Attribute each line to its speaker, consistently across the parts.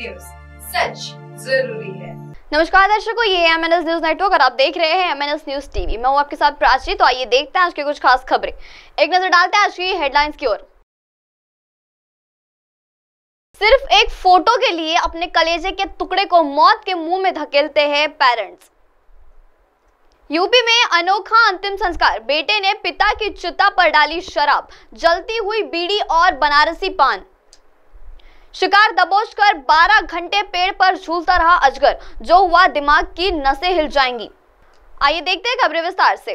Speaker 1: news सच जरूरी है नमस्कार दर्शकों ये M N S news network और आप देख रहे हैं M N S news TV मैं हूँ आपके साथ प्राची तो आइए देखते हैं आज की कुछ खास खबरें एक नजर डालते हैं आज की हेडलाइंस की ओर सिर्फ एक फोटो के लिए अपने कलेजे के टुकड़े को मौत के मुंह में धकेलते हैं पेरेंट्स यूपी में अनोखा अंतिम संस्कार बेटे ने पिता की चिता पर डाली शराब जलती हुई बीड़ी और बनारसी पान शिकार दबोचकर 12 घंटे पेड़ पर झूलता रहा अजगर जो हुआ दिमाग की नसें हिल जाएंगी आइए देखते हैं खबरें विस्तार से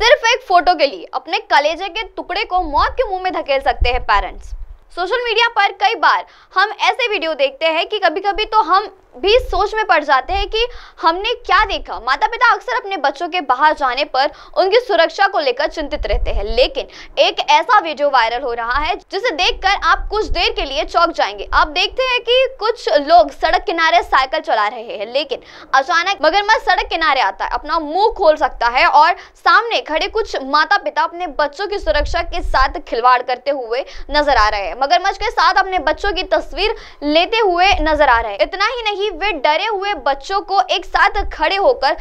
Speaker 1: सिर्फ एक फोटो के लिए अपने कलेजे के टुकड़े को मौत के मुंह में धकेल सकते हैं पेरेंट्स सोशल मीडिया पर कई बार हम ऐसे वीडियो देखते हैं कि कभी कभी तो हम भी सोच में पड़ जाते हैं कि हमने क्या देखा माता पिता अक्सर अपने बच्चों के बाहर जाने पर उनकी सुरक्षा को लेकर चिंतित रहते हैं लेकिन एक ऐसा वीडियो वायरल हो रहा है जिसे देखकर आप कुछ देर के लिए चौक जाएंगे आप देखते हैं कि कुछ लोग सड़क किनारे साइकिल चला रहे हैं लेकिन अचानक मगरमच्छ सड़क किनारे आता है अपना मुंह खोल सकता है और सामने खड़े कुछ माता पिता अपने बच्चों की सुरक्षा के साथ खिलवाड़ करते हुए नजर आ रहे हैं मगरमच्छ के साथ अपने बच्चों की तस्वीर लेते हुए नजर आ रहे हैं इतना ही नहीं ही वे डरे हुए बच्चों को एक साथ खड़े होकर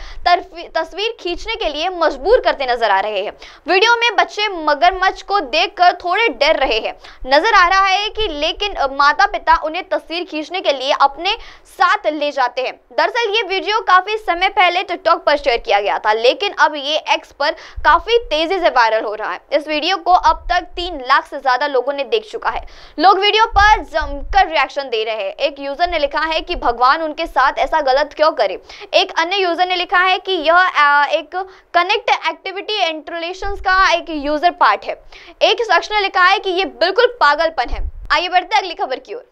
Speaker 1: तस्वीर खींचने के लिए मजबूर करते नजर आ रहे हैं वीडियो में बच्चे मगरमच्छ को देखकर थोड़े डर रहे हैं नजर आ रहा है कि लेकिन माता पिता उन्हें तस्वीर खींचने के लिए अपने साथ ले जाते हैं दरअसल ये वीडियो काफी समय पहले टिकटॉक पर शेयर किया गया था लेकिन अब ये एक्स पर काफी तेजी से वायरल हो रहा है इस वीडियो को अब तक तीन लाख से ज्यादा लोगों ने देख चुका है लोग वीडियो पर जमकर रिएक्शन दे रहे हैं एक यूजर ने लिखा है कि भगवान भगवान उनके साथ ऐसा गलत क्यों करे एक अन्य यूजर ने लिखा है कि यह एक कनेक्ट एक्टिविटी एंड रिलेशन का एक यूजर पार्ट है एक शख्स ने लिखा है कि ये बिल्कुल पागलपन है आइए बढ़ते अगली खबर की ओर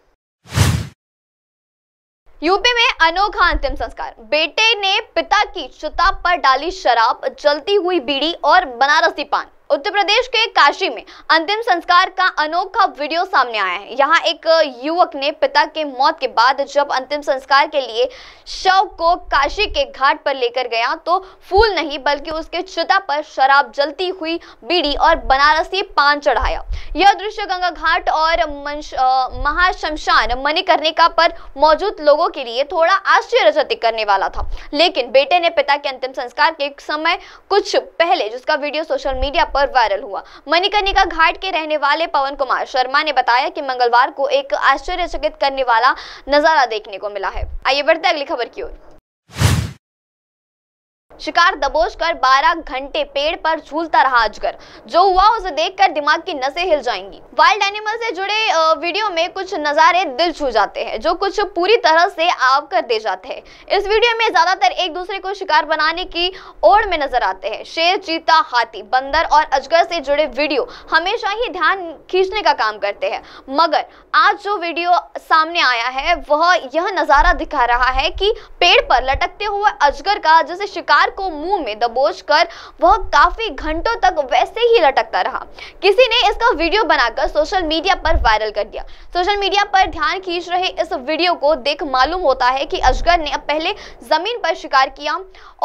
Speaker 1: यूपी में अनोखा अंतिम संस्कार बेटे ने पिता की चिता पर डाली शराब जलती हुई बीड़ी और बनारसी पान उत्तर प्रदेश के काशी में अंतिम संस्कार का अनोखा वीडियो सामने आया है यहाँ एक युवक ने पिता के मौत के बाद जब अंतिम संस्कार के लिए शव को काशी के घाट पर लेकर गया तो फूल नहीं बल्कि उसके चिता पर शराब जलती हुई बीड़ी और बनारसी पान चढ़ाया यह दृश्य गंगा घाट और महाशमशान मणिकर्णिका पर मौजूद लोगों के लिए थोड़ा आश्चर्यजनक करने वाला था लेकिन बेटे ने पिता के अंतिम संस्कार के समय कुछ पहले जिसका वीडियो सोशल मीडिया पर पर वायरल हुआ मणिकर्णिका घाट के रहने वाले पवन कुमार शर्मा ने बताया कि मंगलवार को एक आश्चर्यचकित करने वाला नजारा देखने को मिला है आइए बढ़ते अगली खबर की ओर शिकार दबोच कर बारह घंटे पेड़ पर झूलता रहा अजगर जो हुआ उसे देखकर दिमाग की नसें हिल जाएंगी वाइल्ड एनिमल से जुड़े वीडियो में कुछ नज़ारे दिल छू जाते हैं जो कुछ पूरी तरह से आव कर दे जाते हैं इस वीडियो में ज़्यादातर एक दूसरे को शिकार बनाने की ओर में नजर आते हैं शेर चीता हाथी बंदर और अजगर से जुड़े वीडियो हमेशा ही ध्यान खींचने का काम करते हैं मगर आज जो वीडियो सामने आया है वह यह नज़ारा दिखा रहा है कि पेड़ पर लटकते हुए अजगर का जैसे शिकार कार को मुंह में दबोच कर वह काफी घंटों तक वैसे ही लटकता रहा किसी ने इसका वीडियो बनाकर सोशल मीडिया पर वायरल कर दिया सोशल मीडिया पर ध्यान खींच रहे इस वीडियो को देख मालूम होता है कि अजगर ने पहले जमीन पर शिकार किया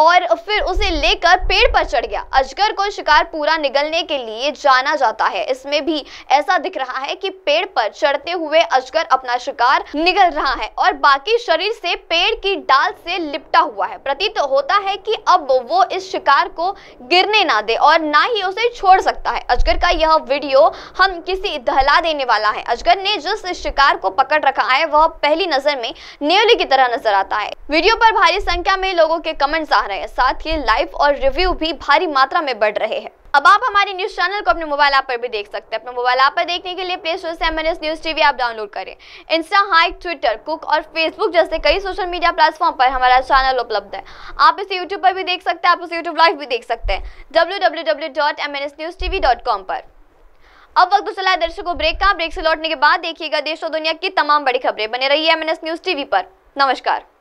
Speaker 1: और फिर उसे लेकर पेड़ पर चढ़ गया अजगर को शिकार पूरा निगलने के लिए जाना जाता है इसमें भी ऐसा दिख रहा है कि पेड़ पर चढ़ते हुए अजगर अपना शिकार निगल रहा है और बाकी शरीर से पेड़ की डाल से लिपटा हुआ है प्रतीत होता है कि अब वो इस शिकार को गिरने ना दे और ना ही उसे छोड़ सकता है अजगर का यह वीडियो हम किसी दहला देने वाला है अजगर ने जिस शिकार को पकड़ रखा है वह पहली नजर में नेवली की तरह नजर आता है वीडियो पर भारी संख्या में लोगों के कमेंट्स आ रहे हैं साथ ही लाइव और रिव्यू भी भारी मात्रा में बढ़ रहे हैं अब आप हमारे न्यूज चैनल को अपने मोबाइल ऐप पर भी देख सकते हैं अपने मोबाइल ऐप पर देखने के लिए प्ले स्टोर से M news TV app download करें इंस्टा हाइक ट्विटर कुक और फेसबुक जैसे कई सोशल मीडिया प्लेटफॉर्म पर हमारा चैनल उपलब्ध है आप इसे यूट्यूब पर भी देख सकते हैं आप इसे यूट्यूब लाइव भी देख सकते हैं डब्ल्यू पर अब वक्त चला है दर्शकों ब्रेक का ब्रेक से लौटने के बाद देखिएगा देश और दुनिया की तमाम बड़ी खबरें बने रही है एम न्यूज टीवी पर नमस्कार